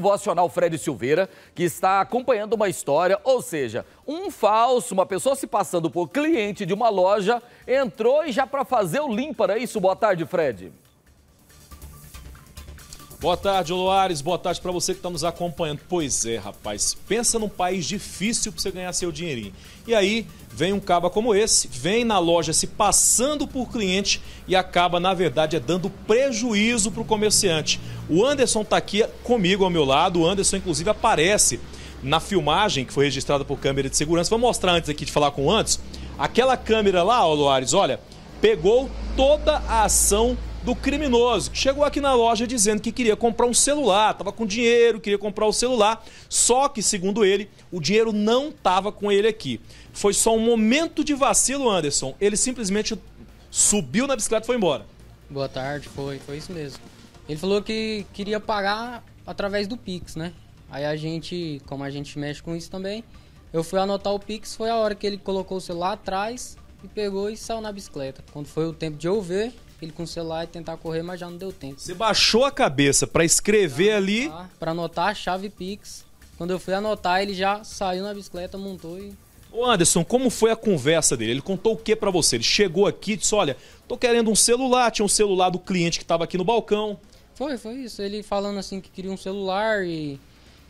Vou acionar o Fred Silveira, que está acompanhando uma história, ou seja, um falso, uma pessoa se passando por cliente de uma loja, entrou e já para fazer o limpa, é isso? Boa tarde, Fred. Boa tarde, Oloares. Boa tarde para você que está nos acompanhando. Pois é, rapaz. Pensa num país difícil para você ganhar seu dinheirinho. E aí vem um caba como esse, vem na loja se passando por cliente e acaba, na verdade, é dando prejuízo para o comerciante. O Anderson está aqui comigo ao meu lado. O Anderson, inclusive, aparece na filmagem que foi registrada por câmera de segurança. Vou mostrar antes aqui de falar com o Antes. Aquela câmera lá, Oloares, olha, pegou toda a ação do criminoso, que chegou aqui na loja dizendo que queria comprar um celular, estava com dinheiro, queria comprar o um celular, só que, segundo ele, o dinheiro não estava com ele aqui. Foi só um momento de vacilo, Anderson. Ele simplesmente subiu na bicicleta e foi embora. Boa tarde, foi, foi isso mesmo. Ele falou que queria pagar através do Pix, né? Aí a gente, como a gente mexe com isso também, eu fui anotar o Pix, foi a hora que ele colocou o celular atrás e pegou e saiu na bicicleta. Quando foi o tempo de eu ver, ele com o celular e tentar correr, mas já não deu tempo. Você baixou a cabeça para escrever pra ali. para tá. pra anotar a chave Pix. Quando eu fui anotar, ele já saiu na bicicleta, montou e. Ô Anderson, como foi a conversa dele? Ele contou o que para você? Ele chegou aqui e disse: Olha, tô querendo um celular. Tinha um celular do cliente que tava aqui no balcão. Foi, foi isso. Ele falando assim que queria um celular e.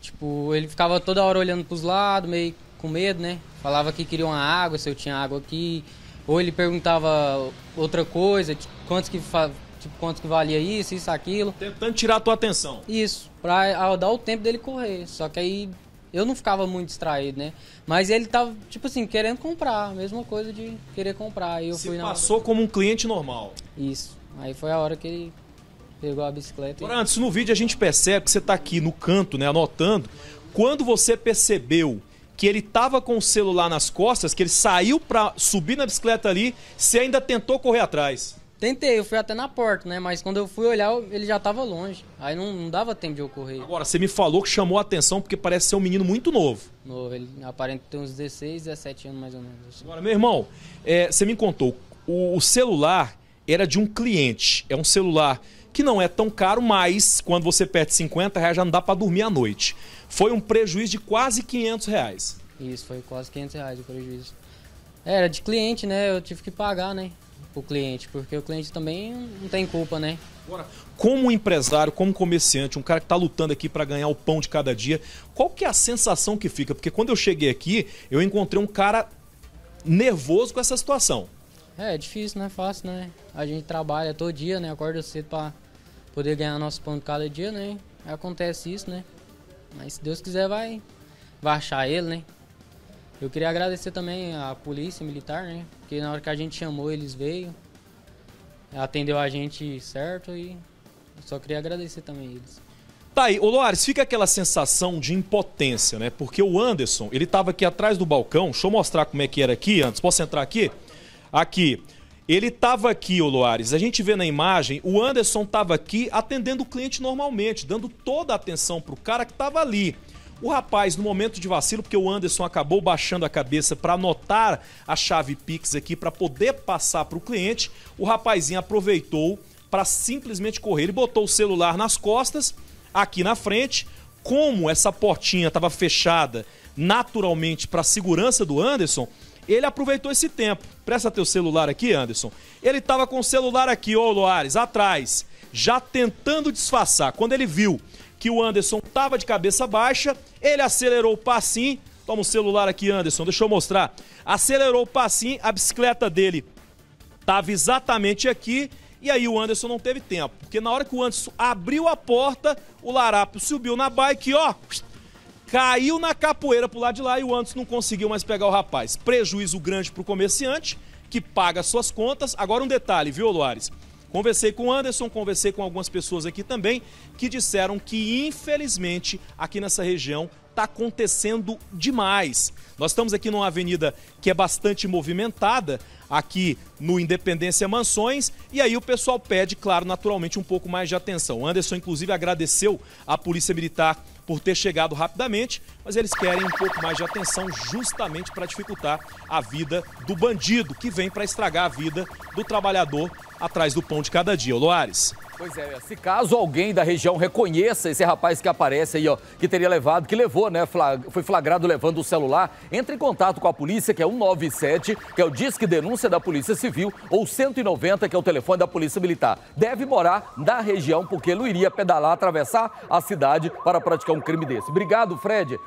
Tipo, ele ficava toda hora olhando pros lados, meio com medo, né? Falava que queria uma água, se eu tinha água aqui. Ou ele perguntava outra coisa, tipo, quantos que, tipo, quanto que valia isso, isso, aquilo. Tentando tirar a tua atenção. Isso, pra dar o tempo dele correr. Só que aí eu não ficava muito distraído, né? Mas ele tava, tipo assim, querendo comprar, mesma coisa de querer comprar. E eu Se fui na passou hora... como um cliente normal. Isso. Aí foi a hora que ele pegou a bicicleta. Agora, e... antes, no vídeo a gente percebe que você está aqui no canto, né, anotando. Quando você percebeu que ele estava com o celular nas costas, que ele saiu para subir na bicicleta ali, você ainda tentou correr atrás? Tentei, eu fui até na porta, né? Mas quando eu fui olhar, ele já estava longe. Aí não, não, dava tempo de eu correr. Agora, você me falou que chamou a atenção porque parece ser um menino muito novo. Novo, ele aparenta ter uns 16, 17 anos mais ou menos. Assim. Agora, meu irmão, é, você me contou, o, o celular era de um cliente. É um celular que não é tão caro, mas quando você perde 50 reais já não dá para dormir à noite. Foi um prejuízo de quase 500 reais. Isso, foi quase 500 reais o prejuízo. É, era de cliente, né? Eu tive que pagar, né? O cliente, porque o cliente também não tem culpa, né? Agora, como empresário, como comerciante, um cara que está lutando aqui para ganhar o pão de cada dia, qual que é a sensação que fica? Porque quando eu cheguei aqui, eu encontrei um cara nervoso com essa situação. É, é difícil, não é fácil, né? A gente trabalha todo dia, né? Acorda cedo pra poder ganhar nosso pão de cada dia, né? Acontece isso, né? Mas se Deus quiser, vai, vai achar ele, né? Eu queria agradecer também a polícia militar, né? Porque na hora que a gente chamou, eles veio, atendeu a gente certo e só queria agradecer também eles. Tá aí, ô Loares, fica aquela sensação de impotência, né? Porque o Anderson, ele tava aqui atrás do balcão, deixa eu mostrar como é que era aqui antes, posso entrar aqui? Aqui. Ele estava aqui, o Luares. A gente vê na imagem, o Anderson estava aqui atendendo o cliente normalmente, dando toda a atenção para o cara que estava ali. O rapaz, no momento de vacilo, porque o Anderson acabou baixando a cabeça para anotar a chave Pix aqui para poder passar para o cliente, o rapazinho aproveitou para simplesmente correr. Ele botou o celular nas costas, aqui na frente. Como essa portinha estava fechada naturalmente para a segurança do Anderson, ele aproveitou esse tempo. Presta teu celular aqui, Anderson. Ele estava com o celular aqui, ô Loares, atrás, já tentando disfarçar. Quando ele viu que o Anderson estava de cabeça baixa, ele acelerou o passinho. Toma o celular aqui, Anderson, deixa eu mostrar. Acelerou o passinho, a bicicleta dele estava exatamente aqui. E aí o Anderson não teve tempo, porque na hora que o Anderson abriu a porta, o Larápio subiu na bike, ó, caiu na capoeira pro lado de lá e o Anderson não conseguiu mais pegar o rapaz. Prejuízo grande pro comerciante, que paga suas contas. Agora um detalhe, viu, Luares? Conversei com o Anderson, conversei com algumas pessoas aqui também que disseram que, infelizmente, aqui nessa região está acontecendo demais. Nós estamos aqui numa avenida que é bastante movimentada, aqui no Independência Mansões, e aí o pessoal pede, claro, naturalmente, um pouco mais de atenção. O Anderson, inclusive, agradeceu à Polícia Militar por ter chegado rapidamente, mas eles querem um pouco mais de atenção justamente para dificultar a vida do bandido que vem para estragar a vida do trabalhador atrás do pão de cada dia. O Loares. Pois é, se caso alguém da região reconheça esse rapaz que aparece aí, ó, que teria levado, que levou, né, flag, foi flagrado levando o celular, entre em contato com a polícia, que é 197, que é o Disque Denúncia da Polícia Civil, ou 190, que é o telefone da Polícia Militar. Deve morar na região, porque ele iria pedalar, atravessar a cidade para praticar um crime desse. Obrigado, Fred.